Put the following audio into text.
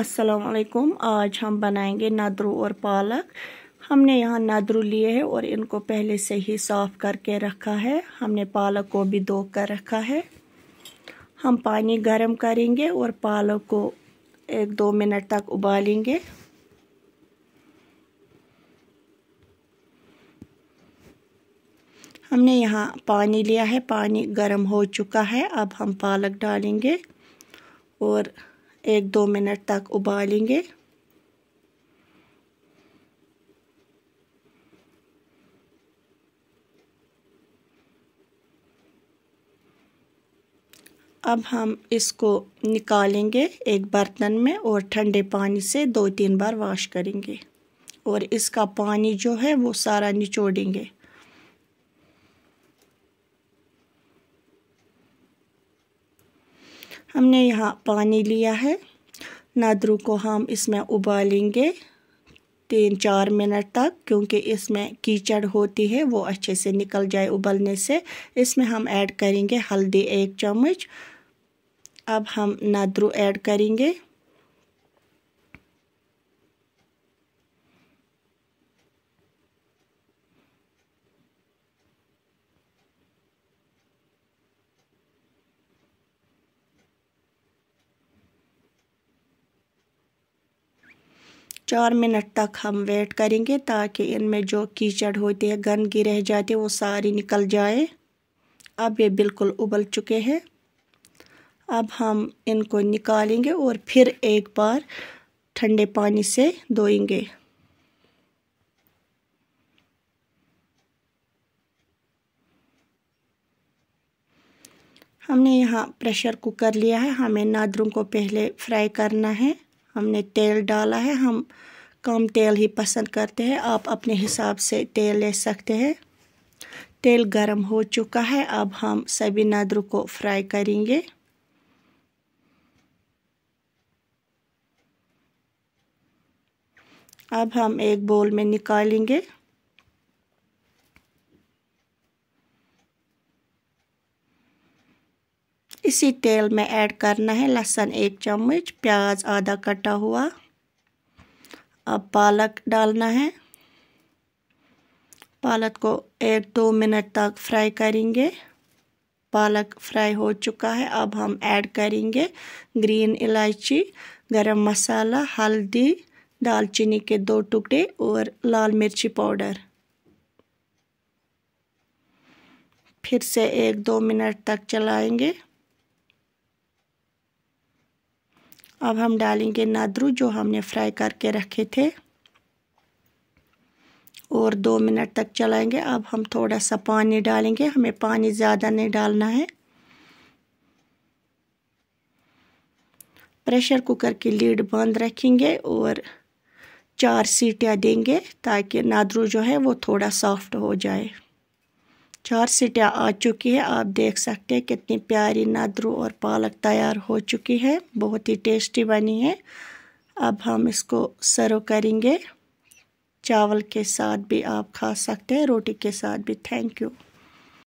असलकुम आज हम बनाएंगे नदरू और पालक हमने यहाँ नदरू लिए है और इनको पहले से ही साफ़ करके रखा है हमने पालक को भी धो कर रखा है हम पानी गर्म करेंगे और पालक को एक दो मिनट तक उबालेंगे हमने यहाँ पानी लिया है पानी गर्म हो चुका है अब हम पालक डालेंगे और एक दो मिनट तक उबालेंगे अब हम इसको निकालेंगे एक बर्तन में और ठंडे पानी से दो तीन बार वॉश करेंगे और इसका पानी जो है वो सारा निचोड़ेंगे हमने यहाँ पानी लिया है नादरू को हम इसमें उबालेंगे तीन चार मिनट तक क्योंकि इसमें कीचड़ होती है वो अच्छे से निकल जाए उबलने से इसमें हम ऐड करेंगे हल्दी एक चम्मच अब हम नादरू ऐड करेंगे चार मिनट तक हम वेट करेंगे ताकि इनमें जो कीचड़ होती है गंदगी रह जाती है वो सारी निकल जाए अब ये बिल्कुल उबल चुके हैं अब हम इनको निकालेंगे और फिर एक बार ठंडे पानी से धोएंगे हमने यहाँ प्रेशर कुकर लिया है हमें नादरों को पहले फ्राई करना है हमने तेल डाला है हम कम तेल ही पसंद करते हैं आप अपने हिसाब से तेल ले सकते हैं तेल गरम हो चुका है अब हम सभी नदर को फ्राई करेंगे अब हम एक बोल में निकालेंगे इसी तेल में ऐड करना है लहसुन एक चम्मच प्याज आधा कटा हुआ अब पालक डालना है पालक को एक दो मिनट तक फ्राई करेंगे पालक फ्राई हो चुका है अब हम ऐड करेंगे ग्रीन इलायची गरम मसाला हल्दी दालचीनी के दो टुकड़े और लाल मिर्ची पाउडर फिर से एक दो मिनट तक चलाएंगे अब हम डालेंगे नादरू जो हमने फ्राई करके रखे थे और दो मिनट तक चलाएंगे अब हम थोड़ा सा पानी डालेंगे हमें पानी ज़्यादा नहीं डालना है प्रेशर कुकर की लीड बंद रखेंगे और चार सीटियाँ देंगे ताकि नादरू जो है वो थोड़ा सॉफ्ट हो जाए चार सीटियाँ आ चुकी है आप देख सकते हैं कितनी प्यारी नदरू और पालक तैयार हो चुकी है बहुत ही टेस्टी बनी है अब हम इसको सर्व करेंगे चावल के साथ भी आप खा सकते हैं रोटी के साथ भी थैंक यू